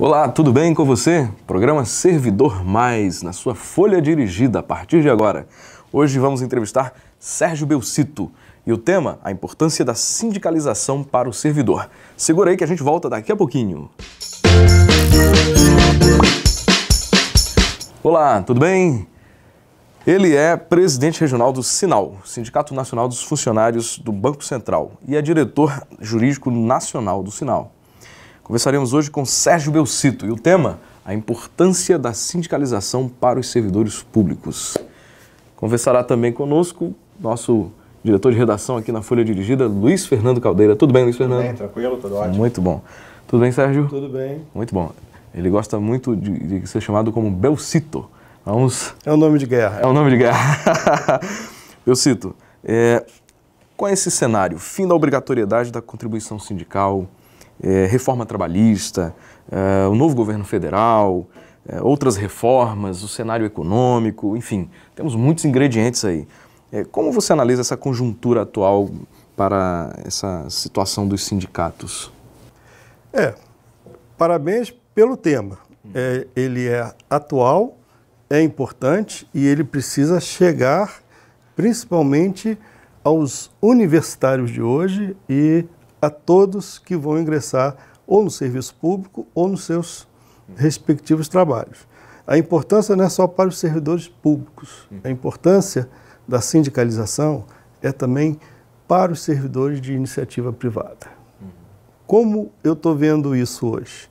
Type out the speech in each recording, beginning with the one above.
Olá, tudo bem com você? Programa Servidor Mais, na sua folha dirigida a partir de agora. Hoje vamos entrevistar Sérgio Belcito e o tema, a importância da sindicalização para o servidor. Segura aí que a gente volta daqui a pouquinho. Olá, tudo bem? Ele é presidente regional do Sinal, Sindicato Nacional dos Funcionários do Banco Central, e é diretor jurídico nacional do Sinal. Conversaremos hoje com Sérgio Belcito e o tema: a importância da sindicalização para os servidores públicos. Conversará também conosco nosso diretor de redação aqui na Folha Dirigida, Luiz Fernando Caldeira. Tudo bem, Luiz Fernando? Tudo bem, tranquilo, tudo ótimo. Muito bom. Tudo bem, Sérgio? Tudo bem. Muito bom. Ele gosta muito de, de ser chamado como Belcito. Vamos... É um nome de guerra. É um nome de guerra. Belcito, é, é, esse cenário? Fim da obrigatoriedade da contribuição sindical, é, reforma trabalhista, é, o novo governo federal, é, outras reformas, o cenário econômico, enfim, temos muitos ingredientes aí. É, como você analisa essa conjuntura atual para essa situação dos sindicatos? É, parabéns pelo tema. É, ele é atual, é importante e ele precisa chegar principalmente aos universitários de hoje e a todos que vão ingressar ou no serviço público ou nos seus respectivos trabalhos. A importância não é só para os servidores públicos, uhum. a importância da sindicalização é também para os servidores de iniciativa privada. Uhum. Como eu estou vendo isso hoje?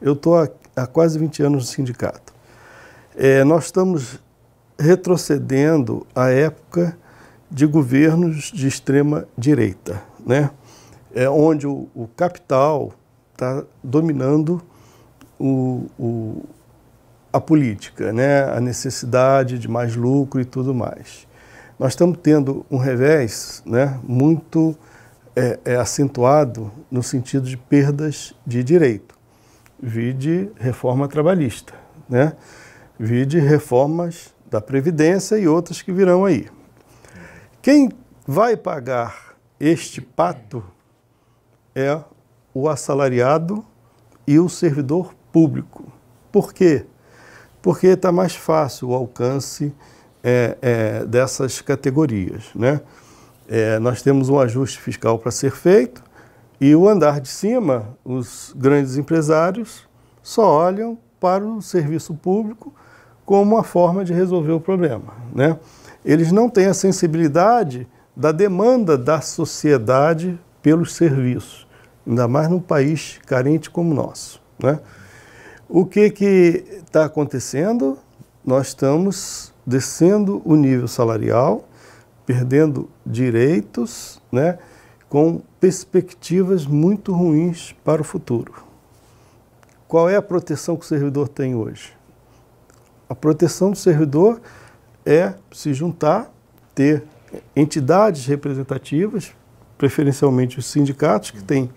Eu estou há quase 20 anos no sindicato. É, nós estamos retrocedendo à época de governos de extrema direita, né? é onde o, o capital está dominando o, o, a política, né? a necessidade de mais lucro e tudo mais. Nós estamos tendo um revés né? muito é, é acentuado no sentido de perdas de direito. Vide reforma trabalhista, né? vide reformas da Previdência e outras que virão aí. Quem vai pagar este pato é o assalariado e o servidor público. Por quê? Porque está mais fácil o alcance é, é, dessas categorias. Né? É, nós temos um ajuste fiscal para ser feito e o andar de cima, os grandes empresários só olham para o serviço público como uma forma de resolver o problema. Né? Eles não têm a sensibilidade da demanda da sociedade pelos serviços ainda mais num país carente como o nosso. Né? O que está acontecendo? Nós estamos descendo o nível salarial, perdendo direitos, né, com perspectivas muito ruins para o futuro. Qual é a proteção que o servidor tem hoje? A proteção do servidor é se juntar, ter entidades representativas, preferencialmente os sindicatos, que têm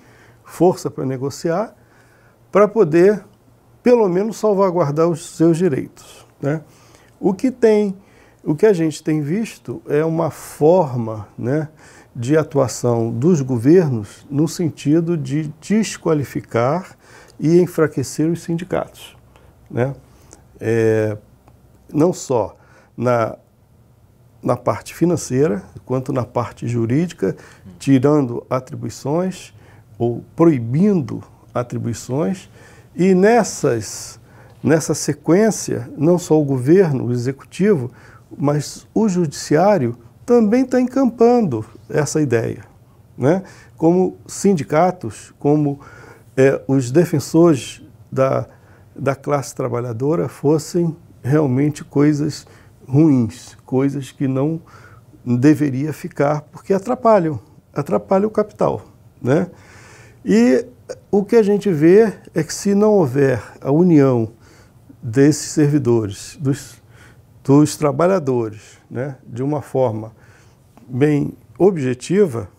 força para negociar, para poder, pelo menos, salvaguardar os seus direitos. Né? O que tem, o que a gente tem visto é uma forma né, de atuação dos governos no sentido de desqualificar e enfraquecer os sindicatos. Né? É, não só na, na parte financeira, quanto na parte jurídica, tirando atribuições, ou proibindo atribuições, e nessas, nessa sequência, não só o governo, o executivo, mas o judiciário também está encampando essa ideia. Né? Como sindicatos, como é, os defensores da, da classe trabalhadora fossem realmente coisas ruins, coisas que não deveria ficar, porque atrapalham, atrapalham o capital, né? E o que a gente vê é que se não houver a união desses servidores, dos, dos trabalhadores, né, de uma forma bem objetiva,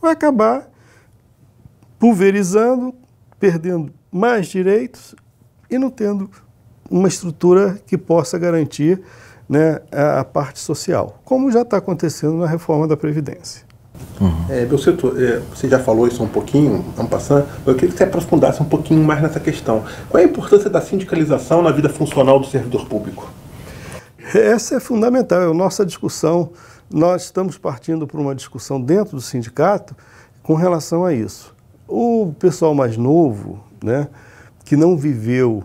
vai acabar pulverizando, perdendo mais direitos e não tendo uma estrutura que possa garantir né, a parte social, como já está acontecendo na reforma da Previdência. Uhum. É, é, você já falou isso um pouquinho, vamos passando, eu queria que você aprofundasse um pouquinho mais nessa questão. Qual é a importância da sindicalização na vida funcional do servidor público? Essa é fundamental, é a nossa discussão. Nós estamos partindo para uma discussão dentro do sindicato com relação a isso. O pessoal mais novo, né, que não viveu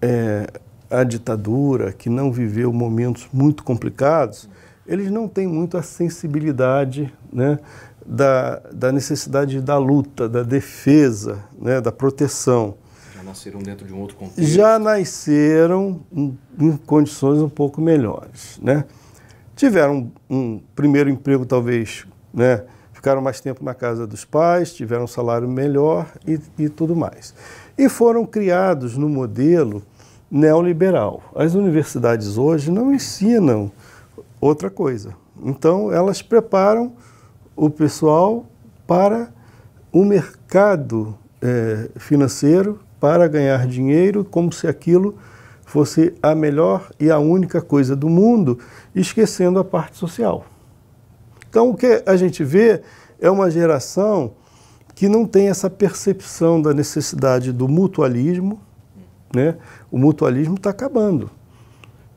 é, a ditadura, que não viveu momentos muito complicados, eles não têm muito a sensibilidade né, da, da necessidade da luta, da defesa, né, da proteção. Já nasceram dentro de um outro contexto? Já nasceram em, em condições um pouco melhores. Né? Tiveram um, um primeiro emprego, talvez, né, ficaram mais tempo na casa dos pais, tiveram um salário melhor e, e tudo mais. E foram criados no modelo neoliberal. As universidades hoje não ensinam outra coisa. Então, elas preparam o pessoal para o mercado é, financeiro, para ganhar dinheiro, como se aquilo fosse a melhor e a única coisa do mundo, esquecendo a parte social. Então, o que a gente vê é uma geração que não tem essa percepção da necessidade do mutualismo. Né? O mutualismo está acabando.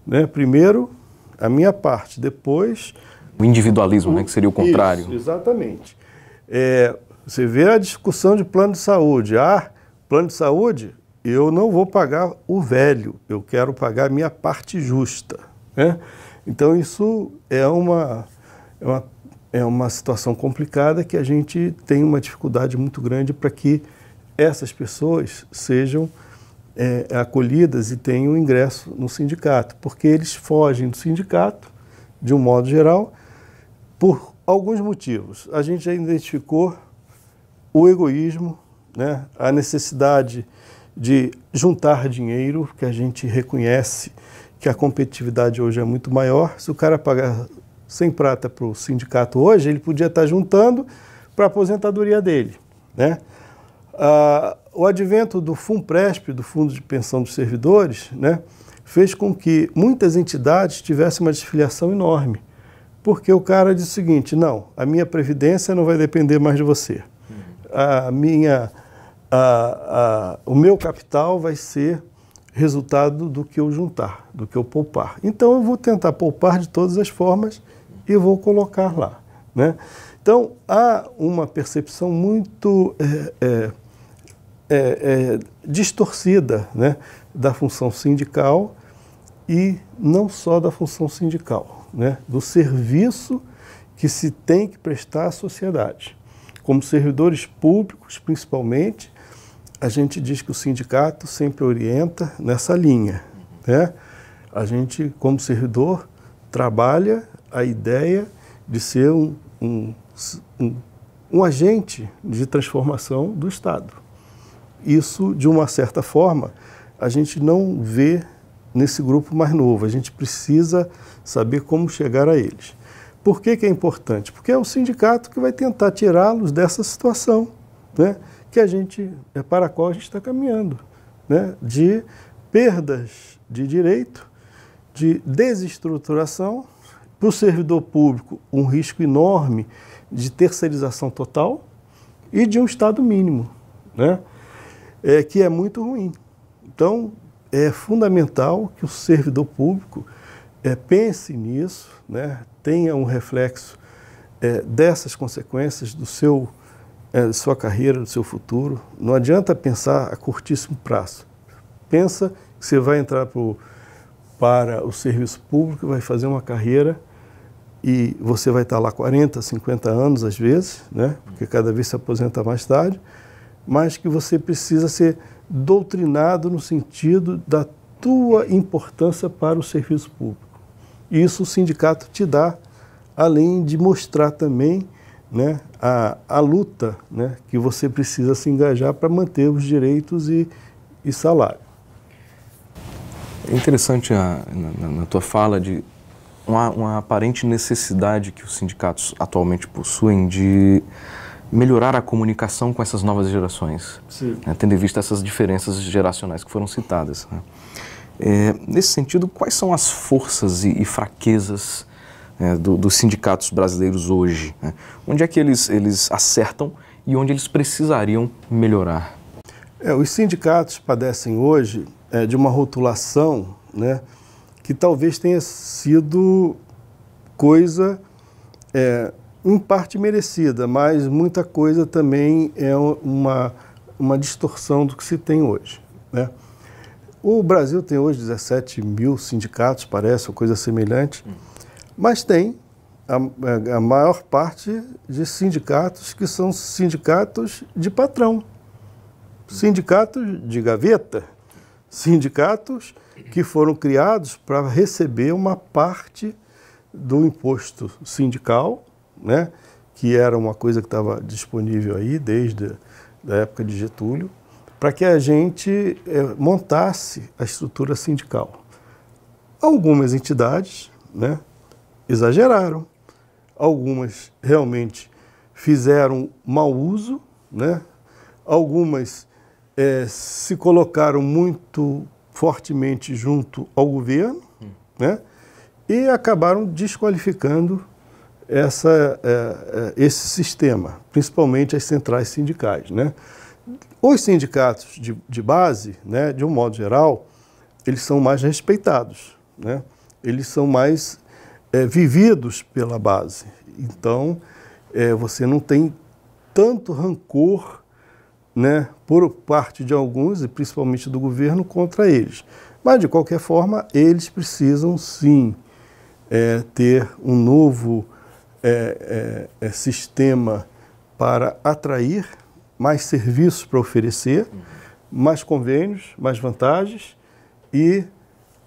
Né? Primeiro, a minha parte. Depois. O individualismo, o, né, que seria o contrário. Isso, exatamente. É, você vê a discussão de plano de saúde. Ah, plano de saúde, eu não vou pagar o velho, eu quero pagar a minha parte justa. Né? Então, isso é uma, é uma, é uma situação complicada que a gente tem uma dificuldade muito grande para que essas pessoas sejam é, é, acolhidas e têm o ingresso no sindicato, porque eles fogem do sindicato, de um modo geral, por alguns motivos. A gente já identificou o egoísmo, né, a necessidade de juntar dinheiro, que a gente reconhece que a competitividade hoje é muito maior. Se o cara pagar sem prata para o sindicato hoje, ele podia estar juntando para a aposentadoria dele. Né? Ah, o advento do FUNPRESP, do Fundo de Pensão dos Servidores, né, fez com que muitas entidades tivessem uma desfiliação enorme. Porque o cara disse o seguinte: não, a minha previdência não vai depender mais de você. A minha, a, a, o meu capital vai ser resultado do que eu juntar, do que eu poupar. Então eu vou tentar poupar de todas as formas e vou colocar lá. Né? Então há uma percepção muito. É, é, é, é, distorcida né, da função sindical e não só da função sindical, né, do serviço que se tem que prestar à sociedade. Como servidores públicos, principalmente, a gente diz que o sindicato sempre orienta nessa linha. Né? A gente, como servidor, trabalha a ideia de ser um, um, um, um agente de transformação do Estado isso, de uma certa forma, a gente não vê nesse grupo mais novo. A gente precisa saber como chegar a eles. Por que, que é importante? Porque é o sindicato que vai tentar tirá-los dessa situação, né? que a gente, é para a qual a gente está caminhando, né? de perdas de direito, de desestruturação, para o servidor público um risco enorme de terceirização total e de um Estado mínimo. Né? é, que é muito ruim. Então, é fundamental que o servidor público é, pense nisso, né, tenha um reflexo é, dessas consequências do seu, é, da sua carreira, do seu futuro. Não adianta pensar a curtíssimo prazo. Pensa que você vai entrar pro, para o serviço público, vai fazer uma carreira e você vai estar lá 40, 50 anos às vezes, né, porque cada vez se aposenta mais tarde mas que você precisa ser doutrinado no sentido da tua importância para o serviço público. Isso o sindicato te dá, além de mostrar também né, a, a luta né, que você precisa se engajar para manter os direitos e, e salário. É interessante a, na, na tua fala de uma, uma aparente necessidade que os sindicatos atualmente possuem de melhorar a comunicação com essas novas gerações, né, tendo em vista essas diferenças geracionais que foram citadas. Né. É, nesse sentido, quais são as forças e, e fraquezas é, do, dos sindicatos brasileiros hoje? Né? Onde é que eles, eles acertam e onde eles precisariam melhorar? É, os sindicatos padecem hoje é, de uma rotulação né, que talvez tenha sido coisa é, em parte merecida, mas muita coisa também é uma, uma distorção do que se tem hoje. Né? O Brasil tem hoje 17 mil sindicatos, parece, ou coisa semelhante, hum. mas tem a, a maior parte de sindicatos que são sindicatos de patrão, sindicatos de gaveta, sindicatos que foram criados para receber uma parte do imposto sindical né? que era uma coisa que estava disponível aí desde a época de Getúlio, para que a gente é, montasse a estrutura sindical. Algumas entidades né, exageraram, algumas realmente fizeram mau uso, né, algumas é, se colocaram muito fortemente junto ao governo, hum. né? e acabaram desqualificando essa, é, é, esse sistema, principalmente as centrais sindicais. Né? Os sindicatos de, de base, né, de um modo geral, eles são mais respeitados, né? eles são mais é, vividos pela base. Então, é, você não tem tanto rancor né, por parte de alguns, e principalmente do governo, contra eles. Mas, de qualquer forma, eles precisam sim é, ter um novo é, é, é, sistema para atrair mais serviços para oferecer, uhum. mais convênios, mais vantagens e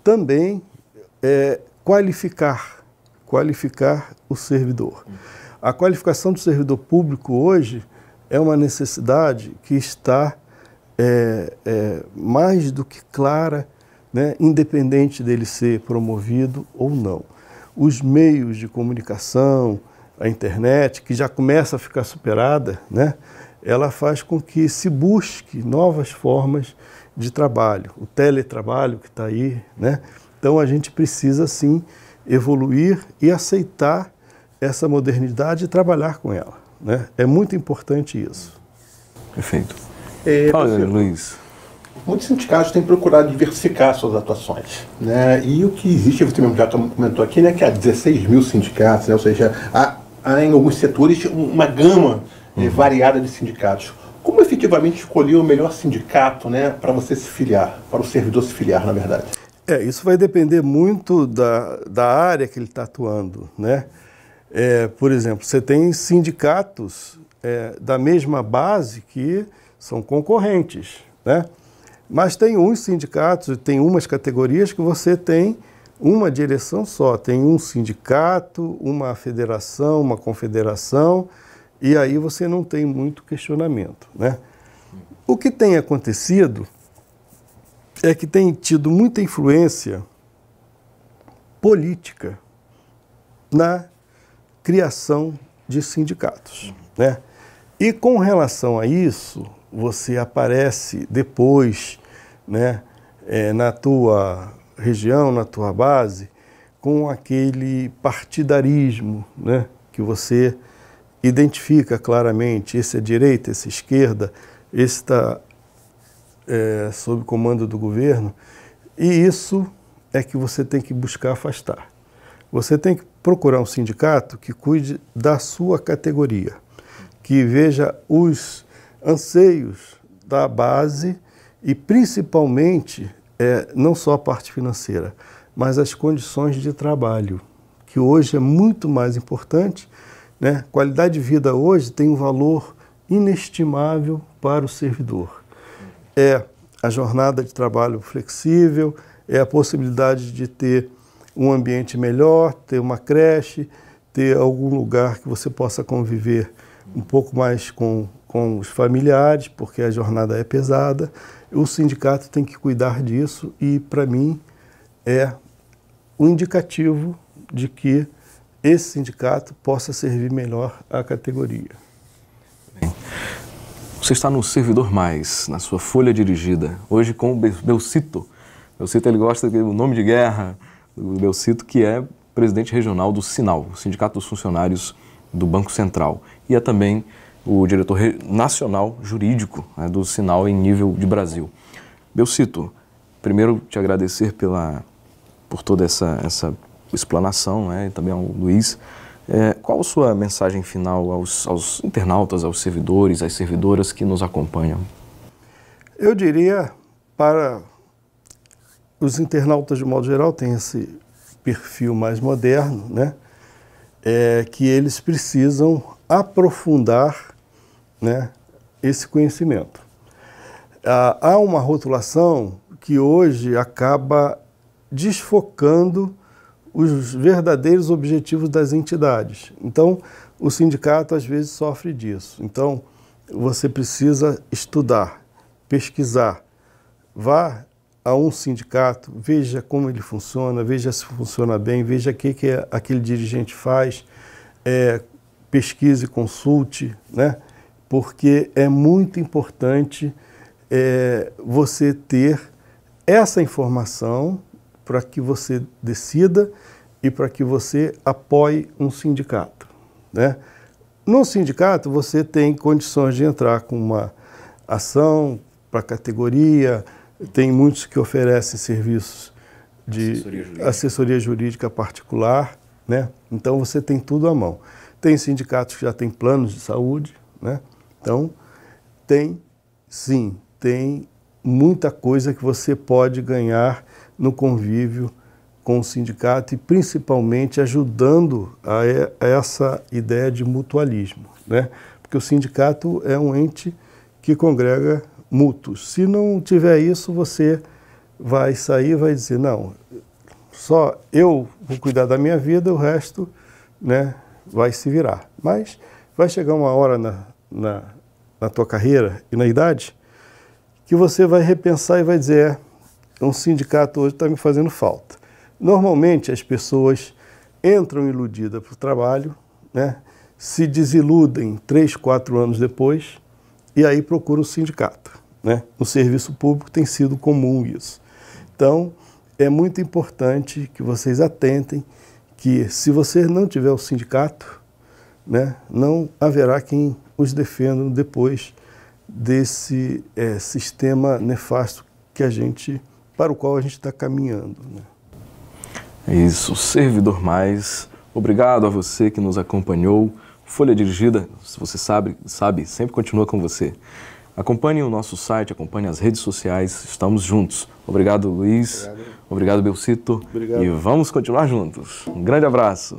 também é, qualificar, qualificar o servidor. Uhum. A qualificação do servidor público hoje é uma necessidade que está é, é, mais do que clara, né, independente dele ser promovido ou não os meios de comunicação, a internet, que já começa a ficar superada, né? ela faz com que se busque novas formas de trabalho, o teletrabalho que está aí. Né? Então a gente precisa sim evoluir e aceitar essa modernidade e trabalhar com ela. Né? É muito importante isso. Perfeito. É, Olha, Luiz muitos sindicatos têm procurado diversificar suas atuações. Né? E o que existe, você mesmo já comentou aqui, né, que há 16 mil sindicatos, né? ou seja, há, há em alguns setores uma gama eh, uhum. variada de sindicatos. Como efetivamente escolher o melhor sindicato né, para você se filiar, para o servidor se filiar, na verdade? É, isso vai depender muito da, da área que ele está atuando. Né? É, por exemplo, você tem sindicatos é, da mesma base que são concorrentes. Né? Mas tem uns sindicatos, tem umas categorias que você tem uma direção só, tem um sindicato, uma federação, uma confederação, e aí você não tem muito questionamento. Né? O que tem acontecido é que tem tido muita influência política na criação de sindicatos. Né? E com relação a isso, você aparece depois né, é, na tua região, na tua base, com aquele partidarismo né, que você identifica claramente, esse é direita, esse é esquerda, esse está é, sob comando do governo, e isso é que você tem que buscar afastar. Você tem que procurar um sindicato que cuide da sua categoria, que veja os anseios da base e principalmente é, não só a parte financeira, mas as condições de trabalho, que hoje é muito mais importante. Né? Qualidade de vida hoje tem um valor inestimável para o servidor. É a jornada de trabalho flexível, é a possibilidade de ter um ambiente melhor, ter uma creche, ter algum lugar que você possa conviver um pouco mais com com os familiares, porque a jornada é pesada. O sindicato tem que cuidar disso e, para mim, é o um indicativo de que esse sindicato possa servir melhor à categoria. você está no Servidor Mais, na sua folha dirigida, hoje com o Belcito. Belcito ele gosta do nome de guerra do Belcito, que é presidente regional do Sinal, Sindicato dos Funcionários do Banco Central, e é também o diretor nacional jurídico né, do Sinal em nível de Brasil. Eu cito, primeiro te agradecer pela, por toda essa, essa explanação, né, e também ao Luiz. É, qual a sua mensagem final aos, aos internautas, aos servidores, às servidoras que nos acompanham? Eu diria para os internautas de modo geral têm esse perfil mais moderno, né? É, que eles precisam aprofundar né, esse conhecimento. Ah, há uma rotulação que hoje acaba desfocando os verdadeiros objetivos das entidades. Então, o sindicato às vezes sofre disso. Então, você precisa estudar, pesquisar. Vá a um sindicato, veja como ele funciona, veja se funciona bem, veja o que, que aquele dirigente faz, é, pesquise, consulte, né? porque é muito importante é, você ter essa informação para que você decida e para que você apoie um sindicato. Né? No sindicato, você tem condições de entrar com uma ação para categoria, tem muitos que oferecem serviços de assessoria jurídica, assessoria jurídica particular, né? então você tem tudo à mão. Tem sindicatos que já têm planos de saúde, né? Então, tem sim, tem muita coisa que você pode ganhar no convívio com o sindicato e principalmente ajudando a, essa ideia de mutualismo, né? Porque o sindicato é um ente que congrega mútuos. Se não tiver isso, você vai sair e vai dizer, não, só eu vou cuidar da minha vida, o resto né, vai se virar. Mas vai chegar uma hora na, na na tua carreira e na idade, que você vai repensar e vai dizer, é, um sindicato hoje está me fazendo falta. Normalmente as pessoas entram iludidas para o trabalho, né? se desiludem três, quatro anos depois e aí procuram o sindicato. Né? No serviço público tem sido comum isso. Então, é muito importante que vocês atentem que se você não tiver o sindicato, né, não haverá quem os defendam depois desse é, sistema nefasto que a gente, para o qual a gente está caminhando. Né? É isso, servidor mais. Obrigado a você que nos acompanhou. Folha Dirigida, se você sabe, sabe, sempre continua com você. Acompanhe o nosso site, acompanhe as redes sociais, estamos juntos. Obrigado, Luiz. Obrigado, Obrigado Belcito. Obrigado. E vamos continuar juntos. Um grande abraço.